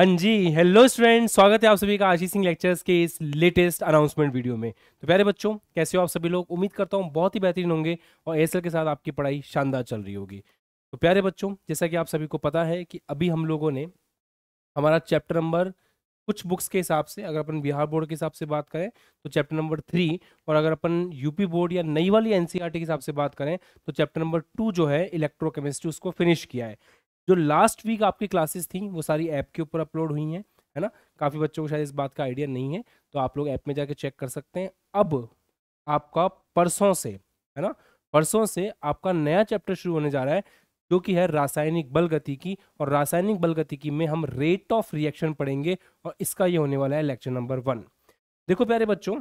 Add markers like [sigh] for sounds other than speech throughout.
हाँ जी hello student स्वागत है आप सभी का आशीष सिंह लेक्चर्स के इस लेटेस्ट अनाउंसमेंट वीडियो में तो प्यारे बच्चों कैसे हो आप सभी लोग उम्मीद करता हूँ बहुत ही बेहतरीन होंगे और एस के साथ आपकी पढ़ाई शानदार चल रही होगी तो प्यारे बच्चों जैसा कि आप सभी को पता है कि अभी हम लोगों ने हमारा चैप्टर नंबर कुछ बुक्स के हिसाब से अगर अपन बिहार बोर्ड के हिसाब से बात करें तो चैप्टर नंबर थ्री और अगर अपन यूपी बोर्ड या नई वाली एनसीईआरटी e के हिसाब से बात करें तो चैप्टर नंबर टू जो है इलेक्ट्रोकेमिस्ट्री उसको फिनिश किया है जो लास्ट वीक आपकी क्लासेस थी वो सारी ऐप के ऊपर अपलोड हुई हैं है ना काफ़ी बच्चों को शायद इस बात का आइडिया नहीं है तो आप लोग ऐप में जाके चेक कर सकते हैं अब आपका परसों से है ना परसों से आपका नया चैप्टर शुरू होने जा रहा है जो कि है रासायनिक बल गति की और रासायनिक बल गति की में हम रेट ऑफ रिएक्शन पढ़ेंगे और इसका ये होने वाला है लेक्चर नंबर वन देखो प्यारे बच्चों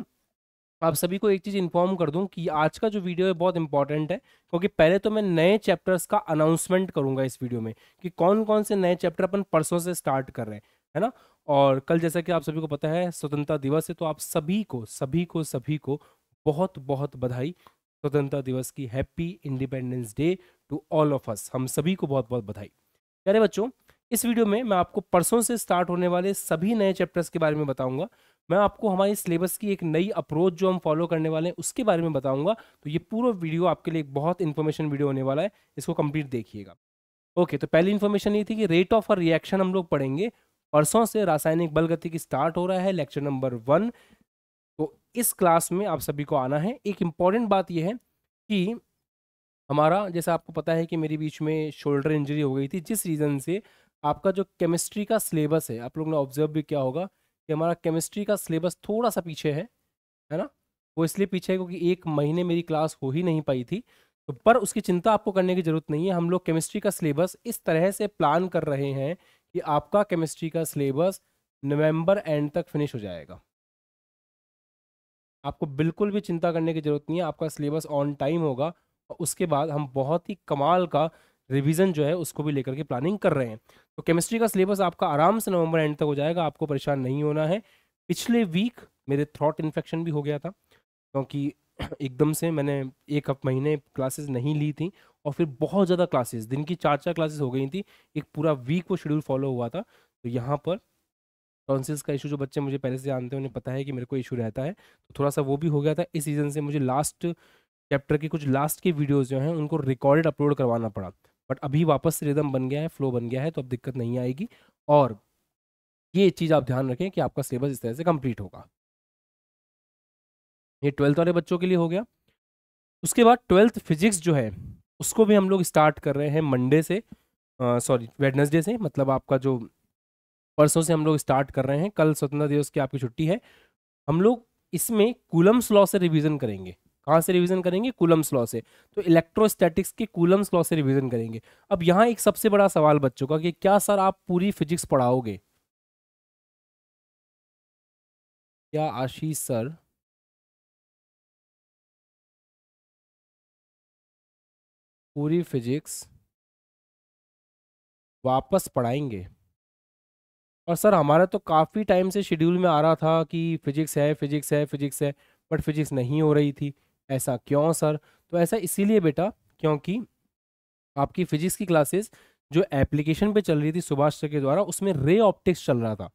आप सभी को एक चीज़ इन्फॉर्म कर दूं कि आज का जो वीडियो है बहुत इंपॉर्टेंट है क्योंकि पहले तो मैं नए चैप्टर्स का अनाउंसमेंट करूंगा इस वीडियो में कि कौन कौन से नए चैप्टर अपन परसों से स्टार्ट कर रहे हैं है ना और कल जैसा कि आप सभी को पता है स्वतंत्रता दिवस है तो आप सभी को सभी को सभी को बहुत बहुत बधाई स्वतंत्रता दिवस की happy independence day to all of us हम सभी को बहुत बहुत बधाई अरे बच्चों इस वीडियो में मैं आपको परसों से स्टार्ट होने वाले सभी नए चैप्टर्स के बारे में बताऊंगा मैं आपको हमारे सिलेबस की एक नई अप्रोच जो हम फॉलो करने वाले हैं उसके बारे में बताऊंगा तो ये पूरा वीडियो आपके लिए एक बहुत इन्फॉर्मेशन वीडियो होने वाला है इसको कंप्लीट देखिएगा ओके तो पहली इन्फॉर्मेशन ये थी कि रेट ऑफ और रिएक्शन हम लोग पढ़ेंगे परसों से रासायनिक बल गति की स्टार्ट हो रहा है लेक्चर नंबर वन तो इस क्लास में आप सभी को आना है एक इम्पॉर्टेंट बात यह है कि हमारा जैसा आपको पता है कि मेरे बीच में शोल्डर इंजरी हो गई थी जिस रीज़न से आपका जो केमिस्ट्री का सिलेबस है आप लोग ने ऑब्जर्व भी किया होगा कि हमारा केमिस्ट्री का सिलेबस थोड़ा सा पीछे है है ना वो इसलिए पीछे है क्योंकि एक महीने मेरी क्लास हो ही नहीं पाई थी तो पर उसकी चिंता आपको करने की ज़रूरत नहीं है हम लोग केमिस्ट्री का सिलेबस इस तरह से प्लान कर रहे हैं कि आपका केमिस्ट्री का सिलेबस नवंबर एंड तक फिनिश हो जाएगा आपको बिल्कुल भी चिंता करने की ज़रूरत नहीं है आपका सिलेबस ऑन टाइम होगा और उसके बाद हम बहुत ही कमाल का रिवीजन जो है उसको भी लेकर के प्लानिंग कर रहे हैं तो केमिस्ट्री का सिलेबस आपका आराम से नवंबर एंड तक हो जाएगा आपको परेशान नहीं होना है पिछले वीक मेरे थ्रॉट इन्फेक्शन भी हो गया था क्योंकि [clears throat] एकदम से मैंने एक हफ महीने क्लासेस नहीं ली थी और फिर बहुत ज़्यादा क्लासेस दिन की चार चार क्लासेस हो गई थी एक पूरा वीक वो शेड्यूल फॉलो हुआ था तो यहाँ पर टॉन्सिल्स का इशू जो बच्चे मुझे पहले से जानते हैं उन्हें पता है कि मेरे को इशू रहता है तो थोड़ा सा वो भी हो गया था इस सीज़न से मुझे लास्ट चैप्टर के कुछ लास्ट के वीडियोज़ जो हैं उनको रिकॉर्डेड अपलोड करवाना पड़ा बट अभी वापस रिदम बन गया है फ्लो बन गया है तो अब दिक्कत नहीं आएगी और ये चीज़ आप ध्यान रखें कि आपका सिलेबस इस तरह से कंप्लीट होगा ये ट्वेल्थ वाले बच्चों के लिए हो गया उसके बाद ट्वेल्थ फिजिक्स जो है उसको भी हम लोग स्टार्ट कर रहे हैं मंडे से सॉरी वेडनेसडे से मतलब आपका जो परसों से हम लोग स्टार्ट कर रहे हैं कल स्वतंत्रता दिवस की आपकी छुट्टी है हम लोग इसमें कुलम्स लॉ से रिवीजन करेंगे कहाँ से रिवीजन करेंगे कूलम्स लॉ से तो इलेक्ट्रोस्टैटिक्स के कूलम्स लॉ से रिवीजन करेंगे अब यहाँ एक सबसे बड़ा सवाल बच्चों का कि क्या सर आप पूरी फिजिक्स पढ़ाओगे क्या आशीष सर पूरी फिजिक्स वापस पढ़ाएंगे और सर हमारा तो काफ़ी टाइम से शेड्यूल में आ रहा था कि फिजिक्स है फिजिक्स है फिजिक्स है बट फिजिक्स नहीं हो रही थी ऐसा क्यों सर तो ऐसा इसीलिए बेटा क्योंकि आपकी फिजिक्स की क्लासेस जो एप्लीकेशन पे चल रही थी सुभाष सर के द्वारा उसमें रे ऑप्टिक्स चल रहा था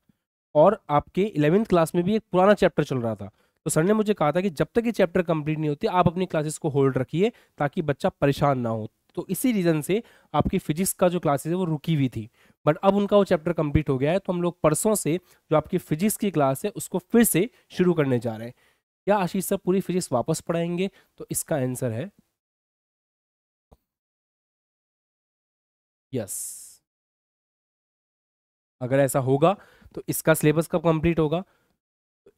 और आपके इलेवेंथ क्लास में भी एक पुराना चैप्टर चल रहा था तो सर ने मुझे कहा था कि जब तक ये चैप्टर कंप्लीट नहीं होती आप अपनी क्लासेस को होल्ड रखिए ताकि बच्चा परेशान ना हो तो इसी रीज़न से आपकी फिजिक्स का जो क्लासेस है वो रुकी हुई थी बट अब उनका वो चैप्टर कंप्लीट हो गया है तो हम लोग परसों से जो आपकी फिजिक्स की क्लास है उसको फिर से शुरू करने जा रहे हैं क्या आशीष सर पूरी फिजिक्स वापस पढ़ाएंगे तो इसका आंसर है यस अगर ऐसा होगा तो इसका सिलेबस कब कंप्लीट होगा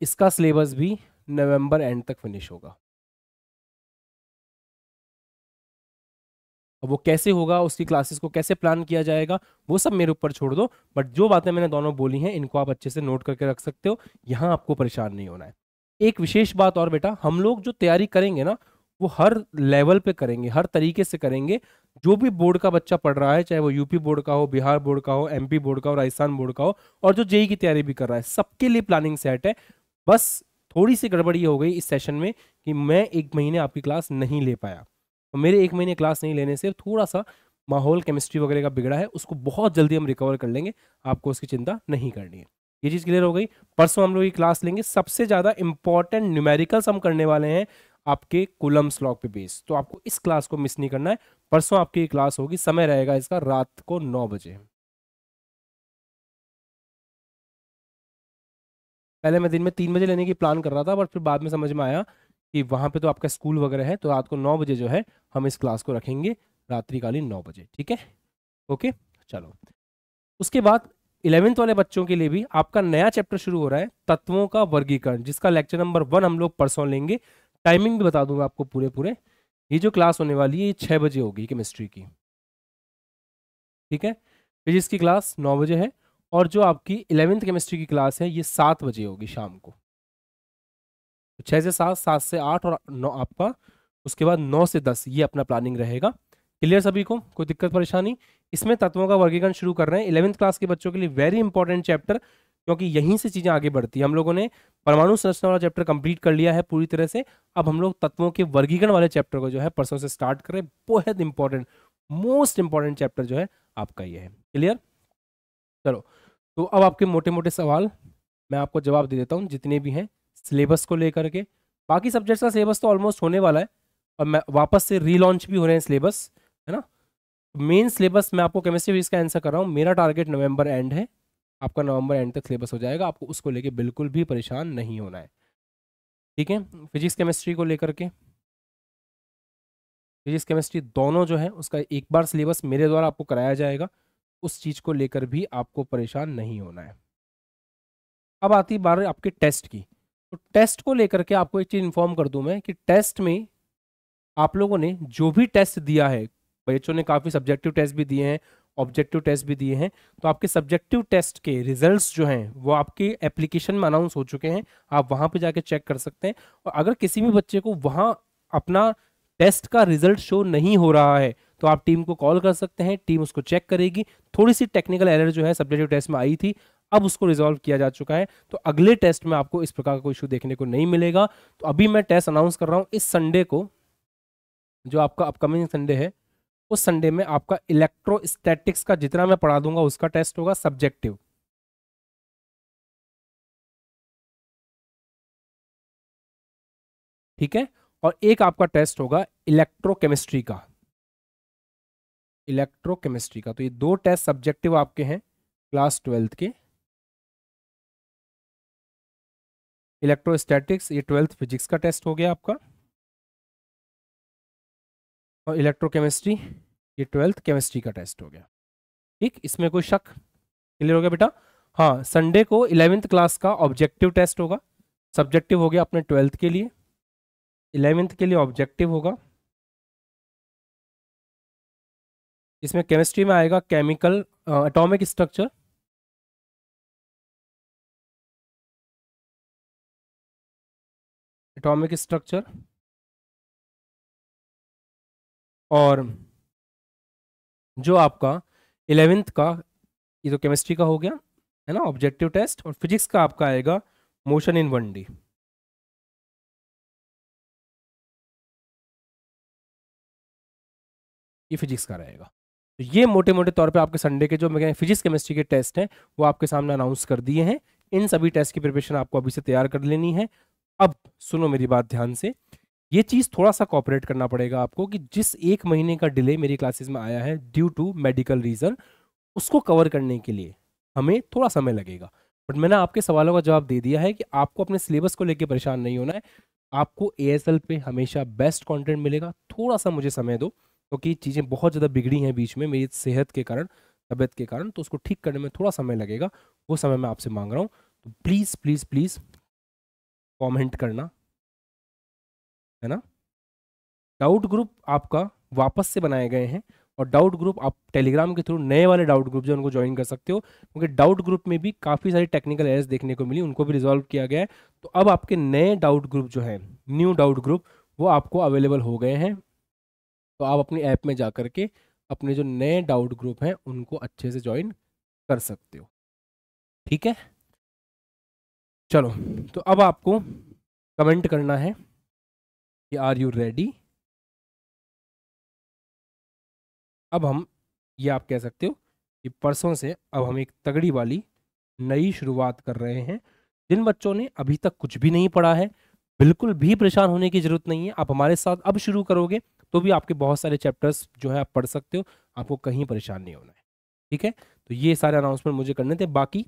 इसका सिलेबस भी नवंबर एंड तक फिनिश होगा अब वो कैसे होगा उसकी क्लासेस को कैसे प्लान किया जाएगा वो सब मेरे ऊपर छोड़ दो बट जो बातें मैंने दोनों बोली हैं इनको आप अच्छे से नोट करके रख सकते हो यहां आपको परेशान नहीं होना है एक विशेष बात और बेटा हम लोग जो तैयारी करेंगे ना वो हर लेवल पे करेंगे हर तरीके से करेंगे जो भी बोर्ड का बच्चा पढ़ रहा है चाहे वो यूपी बोर्ड का हो बिहार बोर्ड का हो एमपी बोर्ड का हो राजस्थान बोर्ड का हो और जो जेई की तैयारी भी कर रहा है सबके लिए प्लानिंग सेट है बस थोड़ी सी गड़बड़ी हो गई इस सेशन में कि मैं एक महीने आपकी क्लास नहीं ले पाया तो मेरे एक महीने क्लास नहीं लेने से थोड़ा सा माहौल केमिस्ट्री वगैरह का बिगड़ा है उसको बहुत जल्दी हम रिकवर कर लेंगे आपको उसकी चिंता नहीं करनी है ये चीज़ क्लियर हो गई परसों हम लोग ये क्लास लेंगे सबसे ज़्यादा इंपॉर्टेंट न्यूमेरिकल्स हम करने वाले हैं आपके कुलम्स लॉक पे बेस तो आपको इस क्लास को मिस नहीं करना है परसों आपकी क्लास होगी समय रहेगा इसका रात को नौ बजे पहले मैं दिन में तीन बजे लेने की प्लान कर रहा था बट फिर बाद में समझ में आया कि वहां पे तो आपका स्कूल वगैरह है तो रात को नौ बजे जो है हम इस क्लास को रखेंगे रात्रिकालीन नौ बजे ठीक है ओके चलो उसके बाद इलेवेंथ वाले बच्चों के लिए भी आपका नया चैप्टर शुरू हो रहा है तत्वों का वर्गीकरण जिसका लेक्चर नंबर वन हम लोग परसों लेंगे टाइमिंग भी बता दूंगा आपको पूरे पूरे ये जो क्लास होने वाली है ये छः बजे होगी केमिस्ट्री की ठीक है फिजिक्स की क्लास नौ बजे है और जो आपकी इलेवेंथ केमिस्ट्री की क्लास है ये सात बजे होगी शाम को तो छः से सात सात से आठ और नौ आपका उसके बाद नौ से दस ये अपना प्लानिंग रहेगा क्लियर सभी को कोई दिक्कत परेशानी इसमें तत्वों का वर्गीकरण शुरू कर रहे हैं इलेवंथ क्लास के बच्चों के लिए वेरी इंपॉर्टेंट चैप्टर क्योंकि यहीं से चीज़ें आगे बढ़ती है हम लोगों ने परमाणु संरचना वाला चैप्टर कंप्लीट कर लिया है पूरी तरह से अब हम लोग तत्वों के वर्गीकरण वाले चैप्टर को जो है परसों से स्टार्ट करें बहुत इंपॉर्टेंट मोस्ट इंपॉर्टेंट चैप्टर जो है आपका ये है क्लियर चलो तो अब आपके मोटे मोटे सवाल मैं आपको जवाब दे देता हूँ जितने भी हैं सिलेबस को लेकर के बाकी सब्जेक्ट्स का सिलेबस तो ऑलमोस्ट होने वाला है और मैं वापस से रीलॉन्च भी हो रहे हैं सिलेबस है ना मेन सिलेबस मैं आपको केमिस्ट्री फिजिक्स का आंसर कर रहा हूँ मेरा टारगेट नवंबर एंड है आपका नवंबर एंड तक सिलेबस हो जाएगा आपको उसको लेके बिल्कुल भी परेशान नहीं होना है ठीक है फिजिक्स केमिस्ट्री को लेकर के फिजिक्स केमिस्ट्री दोनों जो है उसका एक बार सिलेबस मेरे द्वारा आपको कराया जाएगा उस चीज़ को लेकर भी आपको परेशान नहीं होना है अब आती बार आपके टेस्ट की तो टेस्ट को लेकर के आपको एक चीज़ इन्फॉर्म कर दूं मैं कि टेस्ट में आप लोगों ने जो भी टेस्ट दिया है बच्चों ने काफ़ी सब्जेक्टिव टेस्ट भी दिए हैं ऑब्जेक्टिव टेस्ट भी दिए हैं तो आपके सब्जेक्टिव टेस्ट के रिजल्ट्स जो हैं वो आपके एप्लीकेशन में अनाउंस हो चुके हैं आप वहाँ पे जाके चेक कर सकते हैं और अगर किसी भी बच्चे को वहाँ अपना टेस्ट का रिजल्ट शो नहीं हो रहा है तो आप टीम को कॉल कर सकते हैं टीम उसको चेक करेगी थोड़ी सी टेक्निकल एरर जो है सब्जेक्टिव टेस्ट में आई थी अब उसको रिजॉल्व किया जा चुका है तो अगले टेस्ट में आपको इस प्रकार का कोई इशू देखने को नहीं मिलेगा तो अभी मैं टेस्ट अनाउंस कर रहा हूँ इस संडे को जो आपका अपकमिंग संडे है उस संडे में आपका इलेक्ट्रोस्टैटिक्स का जितना मैं पढ़ा दूंगा उसका टेस्ट होगा सब्जेक्टिव ठीक है और एक आपका टेस्ट होगा इलेक्ट्रोकेमिस्ट्री का इलेक्ट्रोकेमिस्ट्री का तो ये दो टेस्ट सब्जेक्टिव आपके हैं क्लास ट्वेल्थ के इलेक्ट्रोस्टैटिक्स ये ट्वेल्थ फिजिक्स का टेस्ट हो गया आपका और इलेक्ट्रोकेमिस्ट्री ये ट्वेल्थ केमिस्ट्री का टेस्ट हो गया ठीक इसमें कोई शक क्लियर हो गया बेटा हाँ संडे को इलेवेंथ क्लास का ऑब्जेक्टिव टेस्ट होगा सब्जेक्टिव हो गया अपने ट्वेल्थ के लिए इलेवेंथ के लिए ऑब्जेक्टिव होगा इसमें केमिस्ट्री में आएगा chemical atomic structure atomic structure और जो आपका इलेवेंथ का ये तो केमिस्ट्री का हो गया है ना ऑब्जेक्टिव टेस्ट और फिजिक्स का आपका आएगा मोशन इन वन डी ये फिजिक्स का रहेगा तो ये मोटे मोटे तौर पे आपके संडे के जो मैं फिजिक्स केमिस्ट्री के टेस्ट हैं वो आपके सामने अनाउंस कर दिए हैं इन सभी टेस्ट की प्रिपरेशन आपको अभी से तैयार कर लेनी है अब सुनो मेरी बात ध्यान से ये चीज़ थोड़ा सा कॉपरेट करना पड़ेगा आपको कि जिस एक महीने का डिले मेरी क्लासेस में आया है ड्यू टू मेडिकल रीज़न उसको कवर करने के लिए हमें थोड़ा समय लगेगा बट मैंने आपके सवालों का जवाब दे दिया है कि आपको अपने सिलेबस को लेकर परेशान नहीं होना है आपको ए पे हमेशा बेस्ट कॉन्टेंट मिलेगा थोड़ा सा मुझे समय दो क्योंकि तो चीज़ें बहुत ज़्यादा बिगड़ी हैं बीच में मेरी सेहत के कारण तबीयत के कारण तो उसको ठीक करने में थोड़ा समय लगेगा वो समय मैं आपसे मांग रहा हूँ तो प्लीज़ प्लीज़ प्लीज़ कॉमेंट करना है ना डाउट ग्रुप आपका वापस से बनाए गए हैं और डाउट ग्रुप आप टेलीग्राम के थ्रू नए वाले डाउट ग्रुप जो उनको ज्वाइन कर सकते हो क्योंकि डाउट ग्रुप में भी काफ़ी सारी टेक्निकल एयर्स देखने को मिली उनको भी रिजॉल्व किया गया है तो अब आपके नए डाउट ग्रुप जो है न्यू डाउट ग्रुप वो आपको अवेलेबल हो गए हैं तो आप अपनी ऐप में जा के अपने जो नए डाउट ग्रुप हैं उनको अच्छे से ज्वाइन कर सकते हो ठीक है चलो तो अब आपको कमेंट करना है आर यू रेडी अब हम ये आप कह सकते हो कि परसों से अब हम एक तगड़ी वाली नई शुरुआत कर रहे हैं जिन बच्चों ने अभी तक कुछ भी नहीं पढ़ा है बिल्कुल भी परेशान होने की जरूरत नहीं है आप हमारे साथ अब शुरू करोगे तो भी आपके बहुत सारे चैप्टर्स जो है आप पढ़ सकते हो आपको कहीं परेशान नहीं होना है ठीक है तो ये सारे अनाउंसमेंट मुझे करने थे बाकी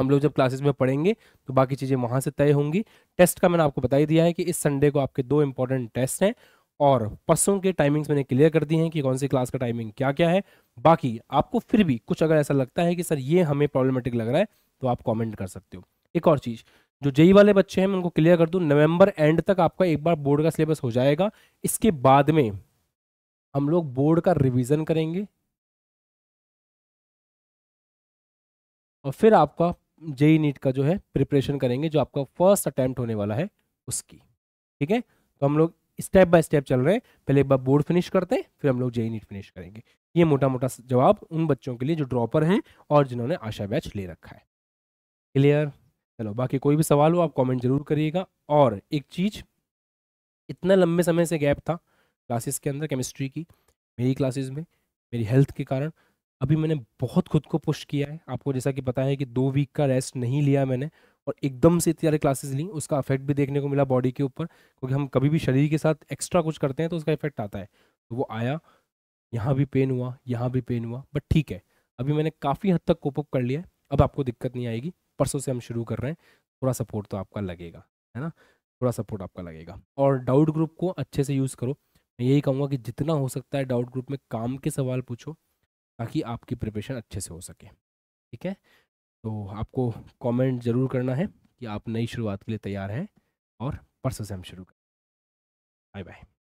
हम लोग जब क्लासेस में पढ़ेंगे तो बाकी चीज़ें वहाँ से तय होंगी टेस्ट का मैंने आपको बताई दिया है कि इस संडे को आपके दो इंपॉर्टेंट टेस्ट हैं और परसों के टाइमिंग्स मैंने क्लियर कर दी हैं कि कौन सी क्लास का टाइमिंग क्या क्या है बाकी आपको फिर भी कुछ अगर ऐसा लगता है कि सर ये हमें प्रॉब्लमेटिक लग रहा है तो आप कॉमेंट कर सकते हो एक और चीज़ जो जेई वाले बच्चे हैं मैं उनको क्लियर कर दूँ नवंबर एंड तक आपका एक बार बोर्ड का सिलेबस हो जाएगा इसके बाद में हम लोग बोर्ड का रिवीजन करेंगे और फिर आपका जेई नीट का जो है प्रिपरेशन करेंगे जो आपका फर्स्ट अटैम्प्ट होने वाला है उसकी ठीक है तो हम लोग स्टेप बाय स्टेप चल रहे हैं पहले एक बार बोर्ड फिनिश करते हैं फिर हम लोग जेई नीट फिनिश करेंगे ये मोटा मोटा जवाब उन बच्चों के लिए जो ड्रॉपर हैं और जिन्होंने आशा बैच ले रखा है क्लियर चलो बाकी कोई भी सवाल हो आप कॉमेंट जरूर करिएगा और एक चीज़ इतना लंबे समय से गैप था क्लासेस के अंदर केमिस्ट्री की मेरी क्लासेस में मेरी हेल्थ के कारण अभी मैंने बहुत खुद को पुश किया है आपको जैसा कि पता है कि दो वीक का रेस्ट नहीं लिया मैंने और एकदम से इतनी सारी क्लासेस ली उसका इफेक्ट भी देखने को मिला बॉडी के ऊपर क्योंकि हम कभी भी शरीर के साथ एक्स्ट्रा कुछ करते हैं तो उसका इफेक्ट आता है तो वो आया यहाँ भी पेन हुआ यहाँ भी पेन हुआ बट ठीक है अभी मैंने काफ़ी हद तक कोपअप कर लिया है अब आपको दिक्कत नहीं आएगी परसों से हम शुरू कर रहे हैं थोड़ा सपोर्ट तो आपका लगेगा है ना थोड़ा सपोर्ट आपका लगेगा और डाउट ग्रुप को अच्छे से यूज़ करो मैं यही कहूँगा कि जितना हो सकता है डाउट ग्रुप में काम के सवाल पूछो ताकि आपकी प्रिपरेशन अच्छे से हो सके ठीक है तो आपको कमेंट ज़रूर करना है कि आप नई शुरुआत के लिए तैयार हैं और परसों से हम शुरू करें बाय बाय